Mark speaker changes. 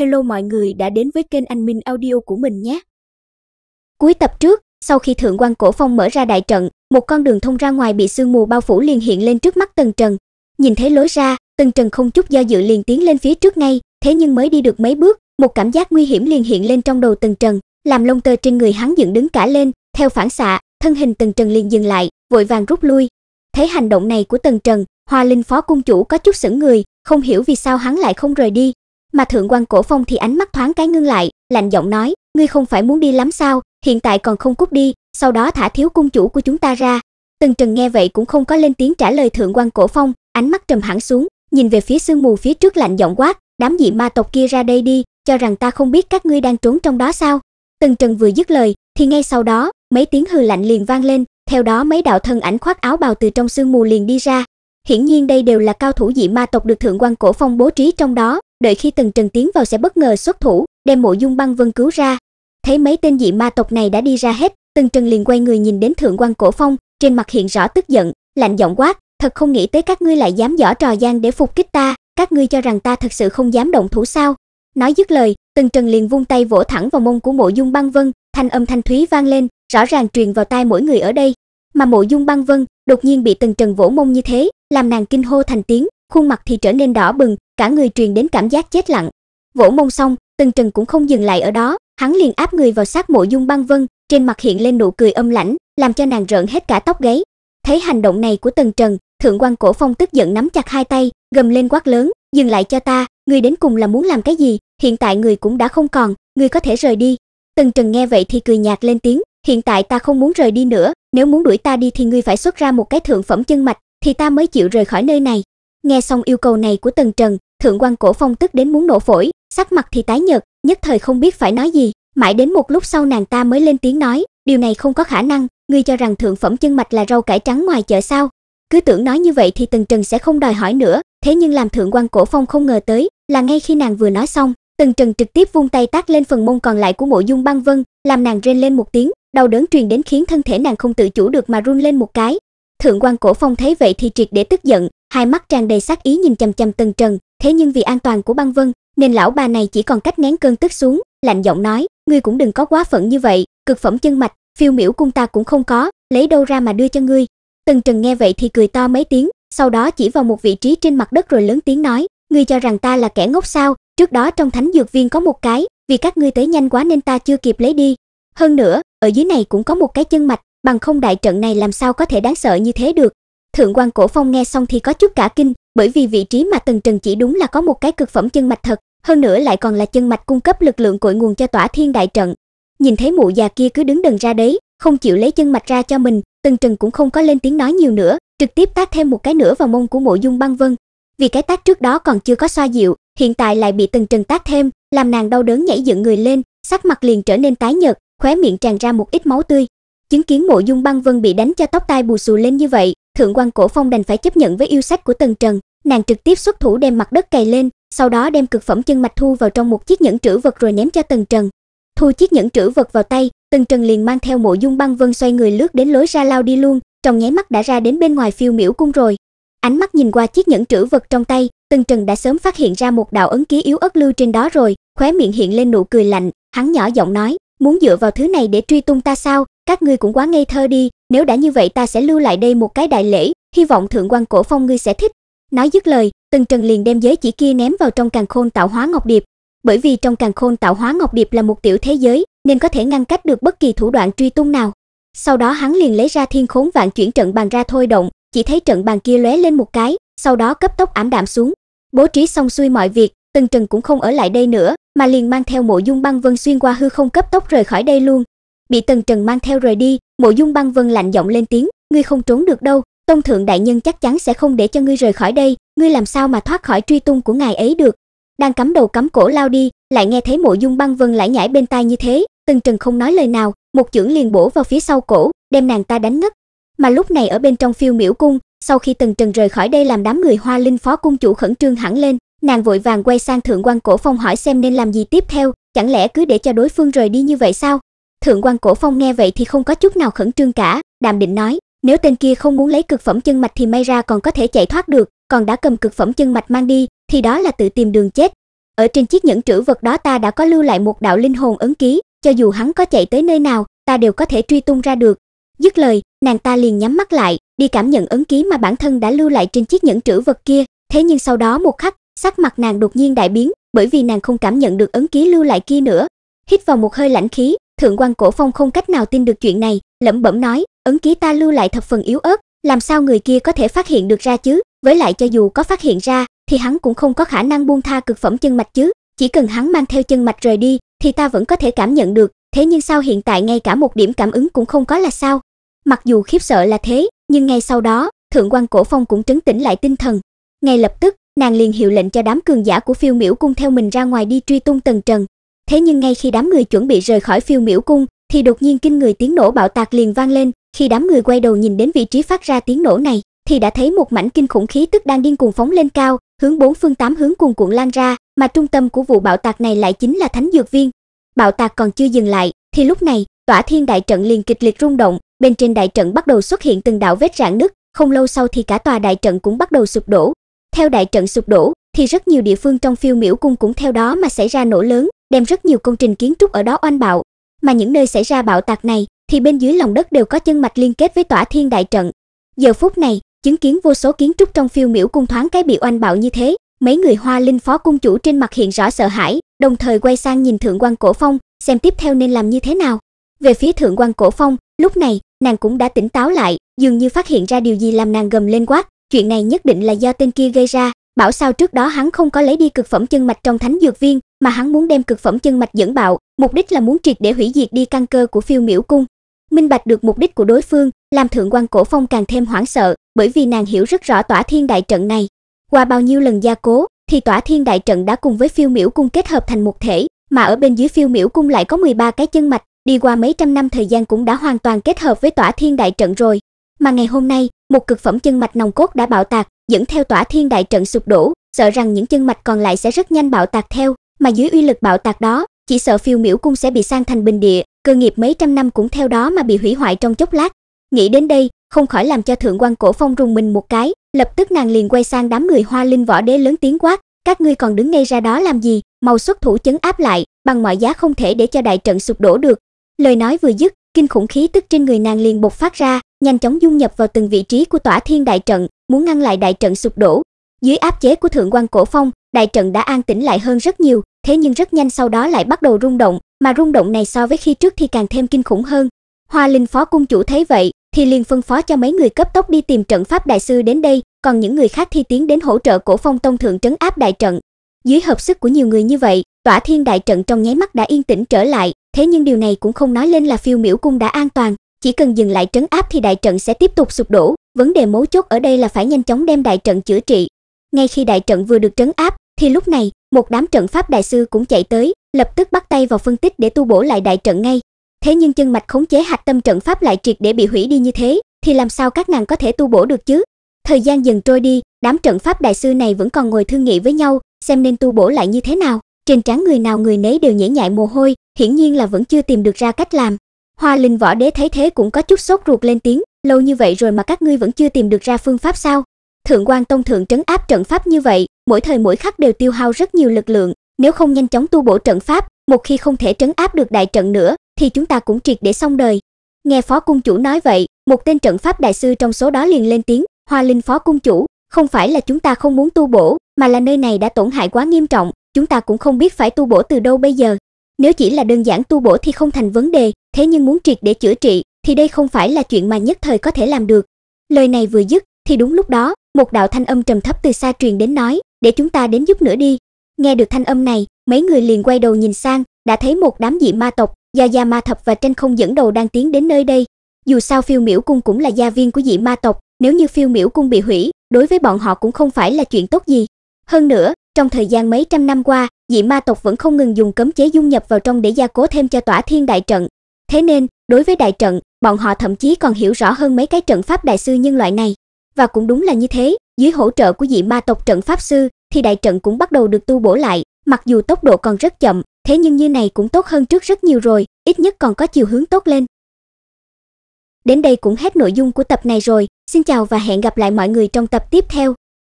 Speaker 1: Hello mọi người đã đến với kênh Anh Minh Audio của mình nhé. Cuối tập trước, sau khi Thượng quan Cổ Phong mở ra đại trận, một con đường thông ra ngoài bị sương mù bao phủ liền hiện lên trước mắt Tần Trần. Nhìn thấy lối ra, Tần Trần không chút do dự liền tiến lên phía trước ngay, thế nhưng mới đi được mấy bước, một cảm giác nguy hiểm liền hiện lên trong đầu Tần Trần, làm lông tơ trên người hắn dựng đứng cả lên, theo phản xạ, thân hình Tần Trần liền dừng lại, vội vàng rút lui. Thấy hành động này của Tần Trần, Hoa Linh phó cung chủ có chút sững người, không hiểu vì sao hắn lại không rời đi, mà thượng quan Cổ Phong thì ánh mắt thoáng cái ngưng lại, lạnh giọng nói, ngươi không phải muốn đi lắm sao, hiện tại còn không cút đi, sau đó thả thiếu cung chủ của chúng ta ra. tần Trần nghe vậy cũng không có lên tiếng trả lời thượng quan Cổ Phong, ánh mắt trầm hẳn xuống, nhìn về phía sương mù phía trước lạnh giọng quát, đám dị ma tộc kia ra đây đi, cho rằng ta không biết các ngươi đang trốn trong đó sao? tần Trần vừa dứt lời, thì ngay sau đó, mấy tiếng hừ lạnh liền vang lên, theo đó mấy đạo thân ảnh khoác áo bào từ trong sương mù liền đi ra. Hiển nhiên đây đều là cao thủ dị ma tộc được thượng quan cổ phong bố trí trong đó, đợi khi Tần Trần tiến vào sẽ bất ngờ xuất thủ, đem Mộ Dung Băng Vân cứu ra. Thấy mấy tên dị ma tộc này đã đi ra hết, Tần Trần liền quay người nhìn đến Thượng quan Cổ Phong, trên mặt hiện rõ tức giận, lạnh giọng quát, thật không nghĩ tới các ngươi lại dám giở trò gian để phục kích ta, các ngươi cho rằng ta thật sự không dám động thủ sao? Nói dứt lời, Tần Trần liền vung tay vỗ thẳng vào mông của Mộ Dung Băng Vân, thanh âm thanh thúy vang lên, rõ ràng truyền vào tai mỗi người ở đây. Mà Mộ Dung Băng Vân đột nhiên bị Tần Trần vỗ mông như thế, làm nàng kinh hô thành tiếng, khuôn mặt thì trở nên đỏ bừng, cả người truyền đến cảm giác chết lặng. Vỗ mông xong, Tần Trần cũng không dừng lại ở đó, hắn liền áp người vào sát mộ Dung Băng Vân, trên mặt hiện lên nụ cười âm lãnh, làm cho nàng rợn hết cả tóc gáy. Thấy hành động này của Tần Trần, Thượng quan Cổ Phong tức giận nắm chặt hai tay, gầm lên quát lớn, "Dừng lại cho ta, ngươi đến cùng là muốn làm cái gì? Hiện tại người cũng đã không còn, ngươi có thể rời đi." Tần Trần nghe vậy thì cười nhạt lên tiếng, "Hiện tại ta không muốn rời đi nữa, nếu muốn đuổi ta đi thì ngươi phải xuất ra một cái thượng phẩm chân mạch thì ta mới chịu rời khỏi nơi này." Nghe xong yêu cầu này của Tần Trần, thượng quan cổ phong tức đến muốn nổ phổi, sắc mặt thì tái nhợt, nhất thời không biết phải nói gì, mãi đến một lúc sau nàng ta mới lên tiếng nói, điều này không có khả năng, ngươi cho rằng thượng phẩm chân mạch là rau cải trắng ngoài chợ sao? Cứ tưởng nói như vậy thì Tần Trần sẽ không đòi hỏi nữa, thế nhưng làm thượng quan cổ phong không ngờ tới, là ngay khi nàng vừa nói xong, Tần Trần trực tiếp vung tay tác lên phần mông còn lại của Mộ Dung Băng Vân, làm nàng rên lên một tiếng, đau đớn truyền đến khiến thân thể nàng không tự chủ được mà run lên một cái. Thượng quan Cổ Phong thấy vậy thì triệt để tức giận, hai mắt tràn đầy sát ý nhìn chằm chằm Tần Trần, thế nhưng vì an toàn của Băng Vân, nên lão bà này chỉ còn cách nén cơn tức xuống, lạnh giọng nói, ngươi cũng đừng có quá phận như vậy, cực phẩm chân mạch, phiêu miểu cung ta cũng không có, lấy đâu ra mà đưa cho ngươi. Tần Trần nghe vậy thì cười to mấy tiếng, sau đó chỉ vào một vị trí trên mặt đất rồi lớn tiếng nói, ngươi cho rằng ta là kẻ ngốc sao, trước đó trong thánh dược viên có một cái, vì các ngươi tới nhanh quá nên ta chưa kịp lấy đi. Hơn nữa, ở dưới này cũng có một cái chân mạch, bằng không đại trận này làm sao có thể đáng sợ như thế được, Thượng quan Cổ Phong nghe xong thì có chút cả kinh, bởi vì vị trí mà Tần Trần chỉ đúng là có một cái cực phẩm chân mạch thật, hơn nữa lại còn là chân mạch cung cấp lực lượng cội nguồn cho tỏa thiên đại trận. Nhìn thấy mụ già kia cứ đứng đần ra đấy, không chịu lấy chân mạch ra cho mình, Tần Trần cũng không có lên tiếng nói nhiều nữa, trực tiếp tác thêm một cái nữa vào mông của Mộ Dung Băng Vân. Vì cái tác trước đó còn chưa có xoa dịu, hiện tại lại bị Tần Trần tác thêm, làm nàng đau đớn nhảy dựng người lên, sắc mặt liền trở nên tái nhợt, khóe miệng tràn ra một ít máu tươi. Chứng kiến Mộ Dung Băng Vân bị đánh cho tóc tai bù xù lên như vậy, Thượng quan Cổ Phong đành phải chấp nhận với yêu sách của Tần Trần, nàng trực tiếp xuất thủ đem mặt đất cày lên, sau đó đem cực phẩm chân mạch thu vào trong một chiếc nhẫn trữ vật rồi ném cho Tần Trần. Thu chiếc nhẫn trữ vật vào tay, Tần Trần liền mang theo Mộ Dung Băng Vân xoay người lướt đến lối ra lao đi luôn, trong nháy mắt đã ra đến bên ngoài phiêu miễu cung rồi. Ánh mắt nhìn qua chiếc nhẫn trữ vật trong tay, Tần Trần đã sớm phát hiện ra một đạo ấn ký yếu ớt lưu trên đó rồi, khóe miệng hiện lên nụ cười lạnh, hắn nhỏ giọng nói, muốn dựa vào thứ này để truy tung ta sao, các ngươi cũng quá ngây thơ đi, nếu đã như vậy ta sẽ lưu lại đây một cái đại lễ, hy vọng thượng quan cổ phong ngươi sẽ thích. Nói dứt lời, Tần Trần liền đem giới chỉ kia ném vào trong càng khôn tạo hóa ngọc điệp. Bởi vì trong càng khôn tạo hóa ngọc điệp là một tiểu thế giới, nên có thể ngăn cách được bất kỳ thủ đoạn truy tung nào. Sau đó hắn liền lấy ra thiên khốn vạn chuyển trận bàn ra thôi động, chỉ thấy trận bàn kia lóe lên một cái, sau đó cấp tốc ảm đạm xuống. Bố trí xong xuôi mọi việc, Tần Trần cũng không ở lại đây nữa, mà liền mang theo Mộ Dung Băng Vân xuyên qua hư không cấp tốc rời khỏi đây luôn. Bị Tần Trần mang theo rời đi, Mộ Dung Băng Vân lạnh giọng lên tiếng, ngươi không trốn được đâu, Tông thượng đại nhân chắc chắn sẽ không để cho ngươi rời khỏi đây, ngươi làm sao mà thoát khỏi truy tung của ngài ấy được. Đang cắm đầu cắm cổ lao đi, lại nghe thấy Mộ Dung Băng Vân lại nhảy bên tai như thế, Tần Trần không nói lời nào, một chưởng liền bổ vào phía sau cổ, đem nàng ta đánh ngất. Mà lúc này ở bên trong Phiêu Miểu cung, sau khi Tần Trần rời khỏi đây làm đám người Hoa Linh phó cung chủ khẩn trương hẳn lên, nàng vội vàng quay sang Thượng quan Cổ Phong hỏi xem nên làm gì tiếp theo, chẳng lẽ cứ để cho đối phương rời đi như vậy sao? Thượng quan Cổ Phong nghe vậy thì không có chút nào khẩn trương cả, đàm định nói, nếu tên kia không muốn lấy cực phẩm chân mạch thì may ra còn có thể chạy thoát được, còn đã cầm cực phẩm chân mạch mang đi thì đó là tự tìm đường chết. Ở trên chiếc nhẫn trữ vật đó ta đã có lưu lại một đạo linh hồn ấn ký, cho dù hắn có chạy tới nơi nào, ta đều có thể truy tung ra được. Dứt lời, nàng ta liền nhắm mắt lại, đi cảm nhận ấn ký mà bản thân đã lưu lại trên chiếc nhẫn trữ vật kia, thế nhưng sau đó một khắc, sắc mặt nàng đột nhiên đại biến, bởi vì nàng không cảm nhận được ấn ký lưu lại kia nữa. Hít vào một hơi lạnh khí, Thượng quan Cổ Phong không cách nào tin được chuyện này, lẩm bẩm nói, ấn ký ta lưu lại thập phần yếu ớt, làm sao người kia có thể phát hiện được ra chứ? Với lại cho dù có phát hiện ra, thì hắn cũng không có khả năng buông tha cực phẩm chân mạch chứ, chỉ cần hắn mang theo chân mạch rời đi, thì ta vẫn có thể cảm nhận được, thế nhưng sao hiện tại ngay cả một điểm cảm ứng cũng không có là sao? Mặc dù khiếp sợ là thế, nhưng ngay sau đó, Thượng quan Cổ Phong cũng trấn tĩnh lại tinh thần. Ngay lập tức, nàng liền hiệu lệnh cho đám cường giả của Phiêu Miểu cung theo mình ra ngoài đi truy tung Tần Trần, Thế nhưng ngay khi đám người chuẩn bị rời khỏi phiêu miễu cung, thì đột nhiên kinh người tiếng nổ bạo tạc liền vang lên, khi đám người quay đầu nhìn đến vị trí phát ra tiếng nổ này, thì đã thấy một mảnh kinh khủng khí tức đang điên cuồng phóng lên cao, hướng bốn phương tám hướng cuồn cuộn lan ra, mà trung tâm của vụ bạo tạc này lại chính là Thánh Dược Viên. Bạo tạc còn chưa dừng lại, thì lúc này, tỏa thiên đại trận liền kịch liệt rung động, bên trên đại trận bắt đầu xuất hiện từng đạo vết rạn nứt, không lâu sau thì cả tòa đại trận cũng bắt đầu sụp đổ. Theo đại trận sụp đổ, thì rất nhiều địa phương trong phiêu miễu cung cũng theo đó mà xảy ra nổ lớn, đem rất nhiều công trình kiến trúc ở đó oanh bạo, mà những nơi xảy ra bạo tạc này thì bên dưới lòng đất đều có chân mạch liên kết với tỏa thiên đại trận. Giờ phút này, chứng kiến vô số kiến trúc trong phiêu miểu cung thoáng cái bị oanh bạo như thế, mấy người Hoa Linh phó cung chủ trên mặt hiện rõ sợ hãi, đồng thời quay sang nhìn Thượng quan Cổ Phong, xem tiếp theo nên làm như thế nào. Về phía Thượng quan Cổ Phong, lúc này, nàng cũng đã tỉnh táo lại, dường như phát hiện ra điều gì làm nàng gầm lên quát, chuyện này nhất định là do tên kia gây ra, Bảo sao trước đó hắn không có lấy đi cực phẩm chân mạch trong thánh dược viên, mà hắn muốn đem cực phẩm chân mạch dẫn bạo, mục đích là muốn triệt để hủy diệt đi căn cơ của Phiêu Miểu cung. Minh bạch được mục đích của đối phương, làm thượng quan Cổ Phong càng thêm hoảng sợ, bởi vì nàng hiểu rất rõ Tỏa Thiên đại trận này. Qua bao nhiêu lần gia cố, thì Tỏa Thiên đại trận đã cùng với Phiêu Miểu cung kết hợp thành một thể, mà ở bên dưới Phiêu Miểu cung lại có 13 cái chân mạch, đi qua mấy trăm năm thời gian cũng đã hoàn toàn kết hợp với Tỏa Thiên đại trận rồi mà ngày hôm nay, một cực phẩm chân mạch nòng cốt đã bạo tạc, dẫn theo tỏa thiên đại trận sụp đổ, sợ rằng những chân mạch còn lại sẽ rất nhanh bạo tạc theo, mà dưới uy lực bạo tạc đó, chỉ sợ phiêu miểu cung sẽ bị sang thành bình địa, cơ nghiệp mấy trăm năm cũng theo đó mà bị hủy hoại trong chốc lát. Nghĩ đến đây, không khỏi làm cho thượng quan cổ phong rùng mình một cái, lập tức nàng liền quay sang đám người hoa linh võ đế lớn tiếng quát, các ngươi còn đứng ngay ra đó làm gì, mau xuất thủ chấn áp lại, bằng mọi giá không thể để cho đại trận sụp đổ được. Lời nói vừa dứt, kinh khủng khí tức trên người nàng liền bộc phát ra, nhanh chóng dung nhập vào từng vị trí của tỏa thiên đại trận, muốn ngăn lại đại trận sụp đổ. Dưới áp chế của thượng quan cổ phong, đại trận đã an tĩnh lại hơn rất nhiều, thế nhưng rất nhanh sau đó lại bắt đầu rung động, mà rung động này so với khi trước thì càng thêm kinh khủng hơn. Hoa Linh phó cung chủ thấy vậy, thì liền phân phó cho mấy người cấp tốc đi tìm trận pháp đại sư đến đây, còn những người khác thi tiến đến hỗ trợ cổ phong tông thượng trấn áp đại trận. Dưới hợp sức của nhiều người như vậy, tỏa thiên đại trận trong nháy mắt đã yên tĩnh trở lại, thế nhưng điều này cũng không nói lên là phiêu miểu cung đã an toàn, chỉ cần dừng lại trấn áp thì đại trận sẽ tiếp tục sụp đổ, vấn đề mấu chốt ở đây là phải nhanh chóng đem đại trận chữa trị. Ngay khi đại trận vừa được trấn áp thì lúc này, một đám trận pháp đại sư cũng chạy tới, lập tức bắt tay vào phân tích để tu bổ lại đại trận ngay. Thế nhưng chân mạch khống chế hạch tâm trận pháp lại triệt để bị hủy đi như thế, thì làm sao các nàng có thể tu bổ được chứ? Thời gian dần trôi đi, đám trận pháp đại sư này vẫn còn ngồi thương nghị với nhau, xem nên tu bổ lại như thế nào. Trên trán người nào người nấy đều nhễ nhại mồ hôi, hiển nhiên là vẫn chưa tìm được ra cách làm. Hoa Linh Võ Đế thấy thế cũng có chút sốt ruột lên tiếng, lâu như vậy rồi mà các ngươi vẫn chưa tìm được ra phương pháp sao? Thượng quan Tông thượng trấn áp trận pháp như vậy, mỗi thời mỗi khắc đều tiêu hao rất nhiều lực lượng, nếu không nhanh chóng tu bổ trận pháp, một khi không thể trấn áp được đại trận nữa thì chúng ta cũng triệt để xong đời. Nghe phó cung chủ nói vậy, một tên trận pháp đại sư trong số đó liền lên tiếng, Hoa Linh phó cung chủ, không phải là chúng ta không muốn tu bổ, mà là nơi này đã tổn hại quá nghiêm trọng, chúng ta cũng không biết phải tu bổ từ đâu bây giờ. Nếu chỉ là đơn giản tu bổ thì không thành vấn đề, thế nhưng muốn triệt để chữa trị thì đây không phải là chuyện mà nhất thời có thể làm được. Lời này vừa dứt thì đúng lúc đó, một đạo thanh âm trầm thấp từ xa truyền đến nói, để chúng ta đến giúp nữa đi. Nghe được thanh âm này, mấy người liền quay đầu nhìn sang, đã thấy một đám dị ma tộc, gia Gia Ma Thập và trên Không dẫn đầu đang tiến đến nơi đây. Dù sao Phiêu Miểu cung cũng là gia viên của dị ma tộc, nếu như Phiêu Miểu cung bị hủy, đối với bọn họ cũng không phải là chuyện tốt gì. Hơn nữa, trong thời gian mấy trăm năm qua, dị ma tộc vẫn không ngừng dùng cấm chế dung nhập vào trong để gia cố thêm cho Tỏa Thiên đại trận, Thế nên, đối với đại trận, bọn họ thậm chí còn hiểu rõ hơn mấy cái trận pháp đại sư nhân loại này. Và cũng đúng là như thế, dưới hỗ trợ của dị ma tộc trận pháp sư thì đại trận cũng bắt đầu được tu bổ lại, mặc dù tốc độ còn rất chậm, thế nhưng như này cũng tốt hơn trước rất nhiều rồi, ít nhất còn có chiều hướng tốt lên. Đến đây cũng hết nội dung của tập này rồi, xin chào và hẹn gặp lại mọi người trong tập tiếp theo.